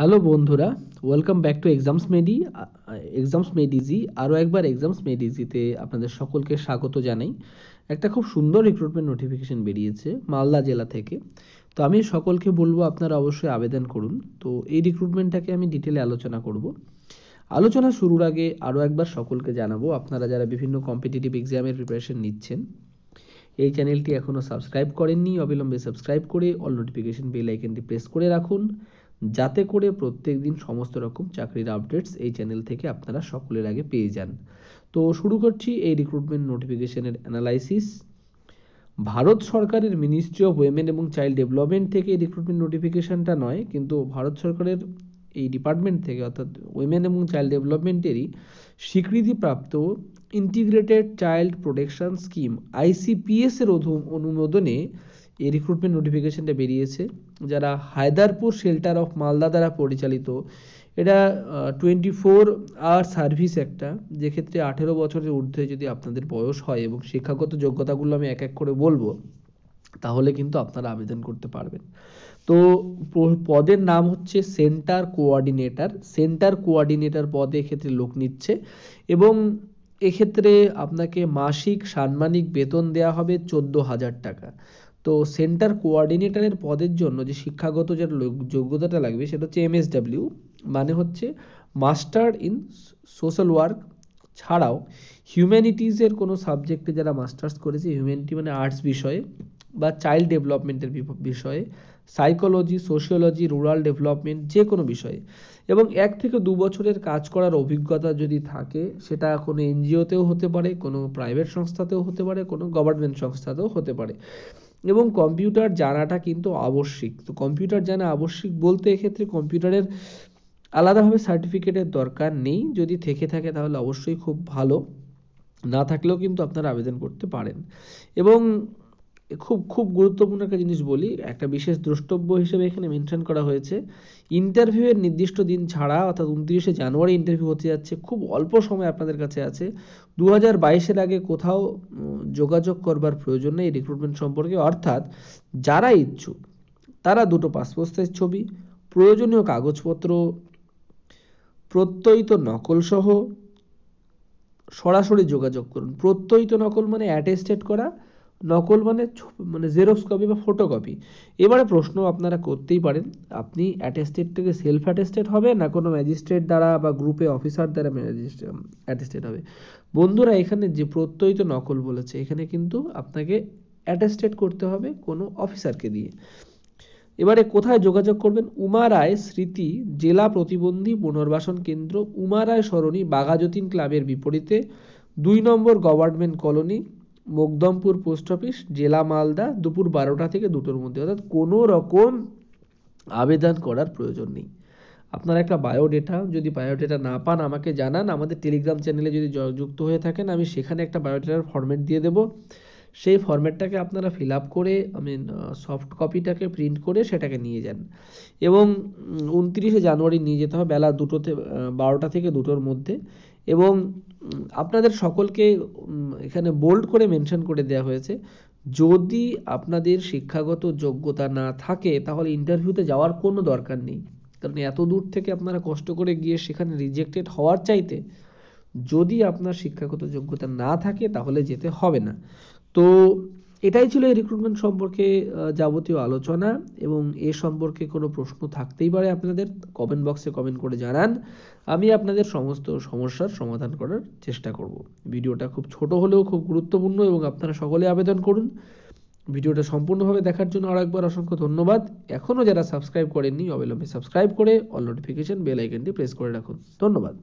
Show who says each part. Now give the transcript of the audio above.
Speaker 1: hello বন্ধুরা welcome back to exams medi exams মেডিজি আরও একবার এক্সামস মেডিজিতে আপনাদের সকলকে স্বাগত জানাই একটা খুব সুন্দর রিক্রুটমেন্ট নোটিফিকেশন বেরিয়েছে মালদা জেলা থেকে তো আমি সকলকে বলবো আপনারা অবশ্যই আবেদন করুন তো এই রিক্রুটমেন্টটাকে আমি ডিটেলে আলোচনা করব আলোচনা শুরুর আগে আরও একবার সকলকে জানাবো আপনারা যারা বিভিন্ন কম্পিটিটিভ এক্সামের প্রিপারেশন নিচ্ছেন এই চ্যানেলটি এখনও সাবস্ক্রাইব করেননি অবিলম্বে সাবস্ক্রাইব করে অল নোটিফিকেশন বেল আইকনটি প্রেস করে রাখুন যাতে করে প্রত্যেক দিন সমস্ত রকম চাকরির আপডেটস এই চ্যানেল থেকে আপনারা সকলের আগে পেয়ে যান তো শুরু করছি এই রিক্রুটমেন্ট নোটিফিকেশনের অ্যানালাইসিস ভারত সরকারের মিনিস্ট্রি অফ ওয়েমেন এবং চাইল্ড ডেভেলপমেন্ট থেকে এই রিক্রুটমেন্ট নোটিফিকেশনটা নয় কিন্তু ভারত সরকারের এই ডিপার্টমেন্ট থেকে অর্থাৎ ওয়েমেন এবং চাইল্ড ডেভেলপমেন্টেরই স্বীকৃতিপ্রাপ্ত integrated child protection scheme ICPS এর অনুমোদনে এই রিক্রুটমেন্ট নোটিফিকেশনটা বেরিয়েছে যারা হায়দারপুর শেল্টার অফ মালদা দ্বারা পরিচালিত এটা টোয়েন্টি ফোর আওয়ার সার্ভিস একটা যেক্ষেত্রে আঠেরো বছরের ঊর্ধ্বে যদি আপনাদের বয়স হয় এবং শিক্ষাগত যোগ্যতাগুলো আমি এক এক করে বলবো তাহলে কিন্তু আপনারা আবেদন করতে পারবেন তো পদের নাম হচ্ছে সেন্টার কোয়ার্ডিনেটর সেন্টার কোয়ার্ডিনেটর পদে ক্ষেত্রে লোক নিচ্ছে এবং এক্ষেত্রে আপনাকে মাসিক সাম্মানিক বেতন দেয়া হবে চোদ্দ হাজার টাকা তো সেন্টার কোয়ার্ডিনেটরের পদের জন্য যে শিক্ষাগত যে যোগ্যতাটা লাগবে সেটা হচ্ছে এমএসডাব্লিউ মানে হচ্ছে মাস্টার ইন সোশ্যাল ওয়ার্ক ছাড়াও হিউম্যানিটিজের কোনো সাবজেক্টে যারা মাস্টার্স করেছে হিউম্যানিটি মানে আর্টস বিষয়ে বা চাইল্ড ডেভেলপমেন্টের বিষয়ে সাইকোলজি সোশিওলজি রুরাল ডেভেলপমেন্ট যে কোনো বিষয়ে এবং এক থেকে দু বছরের কাজ করার অভিজ্ঞতা যদি থাকে সেটা কোনো এনজিওতেও হতে পারে কোনো প্রাইভেট সংস্থাতেও হতে পারে কোনো গভর্নমেন্ট সংস্থাতেও হতে পারে এবং কম্পিউটার জানাটা কিন্তু আবশ্যিক তো কম্পিউটার জানা আবশ্যিক বলতে এক্ষেত্রে কম্পিউটারের আলাদাভাবে সার্টিফিকেটের দরকার নেই যদি থেকে থাকে তাহলে অবশ্যই খুব ভালো না থাকলেও কিন্তু আপনারা আবেদন করতে পারেন এবং খুব খুব গুরুত্বপূর্ণ একটা জিনিস বলি একটা বিশেষ দ্রষ্টব্য হিসেবে এখানে মেনশন করা হয়েছে ইন্টারভিউয়ের নির্দিষ্ট দিন ছাড়া অর্থাৎ উনত্রিশে জানুয়ারি ইন্টারভিউ হতে যাচ্ছে খুব অল্প সময় আপনাদের কাছে আছে দু হাজার বাইশের আগে কোথাও যোগাযোগ করবার প্রয়োজন নেই রিক্রুটমেন্ট সম্পর্কে অর্থাৎ যারা ইচ্ছুক তারা দুটো পাসপোর্ট সাইজ ছবি প্রয়োজনীয় কাগজপত্র প্রত্যয়িত নকলসহ সরাসরি যোগাযোগ করুন প্রত্যয়িত নকল মানে অ্যাটেস্টেড করা নকল মানে মানে জেরক্স কপি বা ফটোকপি এবারে প্রশ্ন আপনারা করতেই পারেন আপনি অ্যাটেস্টেড থেকে সেলফ অ্যাটেস্টেড হবে না কোনো ম্যাজিস্ট্রেট দ্বারা বা গ্রুপে অফিসার দ্বারা অ্যাটেস্টেড হবে বন্ধুরা এখানে যে প্রত্যয়িত নকল বলেছে এখানে কিন্তু আপনাকে অ্যাটেস্টেড করতে হবে কোনো অফিসারকে দিয়ে এবারে কোথায় যোগাযোগ করবেন উমা রায় স্মৃতি জেলা প্রতিবন্ধী পুনর্বাসন কেন্দ্র উমা রায় সরণি বাঘাযতীন ক্লাবের বিপরীতে দুই নম্বর government colony Mokdampur post office জেলা মালদা দুপুর বারোটা থেকে দুটোর মধ্যে অর্থাৎ কোনো রকম আবেদন করার প্রয়োজন নেই আপনার একটা বায়োডেটা যদি বায়োডেটা না পান আমাকে জানান আমাদের টেলিগ্রাম চ্যানেলে যদি যুক্ত হয়ে থাকেন আমি সেখানে একটা বায়োডেটার ফর্ম্যাট দিয়ে দেবো সেই ফর্ম্যাটটাকে আপনারা ফিল আপ করে আমি সফট কপিটাকে প্রিন্ট করে সেটাকে নিয়ে যান এবং উনত্রিশে জানুয়ারি নিয়ে যেতে হবে বেলা দুটোতে বারোটা থেকে দুটোর মধ্যে এবং আপনাদের সকলকে এখানে বোল্ড করে মেনশন করে দেওয়া হয়েছে যদি আপনাদের শিক্ষাগত যোগ্যতা না থাকে তাহলে ইন্টারভিউতে যাওয়ার কোনো দরকার নেই কারণ এত দূর থেকে আপনারা কষ্ট করে গিয়ে সেখানে রিজেক্টেড হওয়ার চাইতে যদি আপনার শিক্ষাগত যোগ্যতা না থাকে তাহলে যেতে হবে না তো এটাই ছিল এই রিক্রুটমেন্ট সম্পর্কে যাবতীয় আলোচনা এবং এ সম্পর্কে কোনো প্রশ্ন থাকতেই পারে আপনাদের কমেন্ট বক্সে কমেন্ট করে জানান আমি আপনাদের সমস্ত সমস্যার সমাধান করার চেষ্টা করব ভিডিওটা খুব ছোট হলেও খুব গুরুত্বপূর্ণ এবং আপনারা সকলে আবেদন করুন ভিডিওটা সম্পূর্ণভাবে দেখার জন্য আর একবার অসংখ্য ধন্যবাদ এখনও যারা সাবস্ক্রাইব করেননি অবিলম্বে সাবস্ক্রাইব করে অল নোটিফিকেশন বেল আইকনটি প্রেস করে রাখুন ধন্যবাদ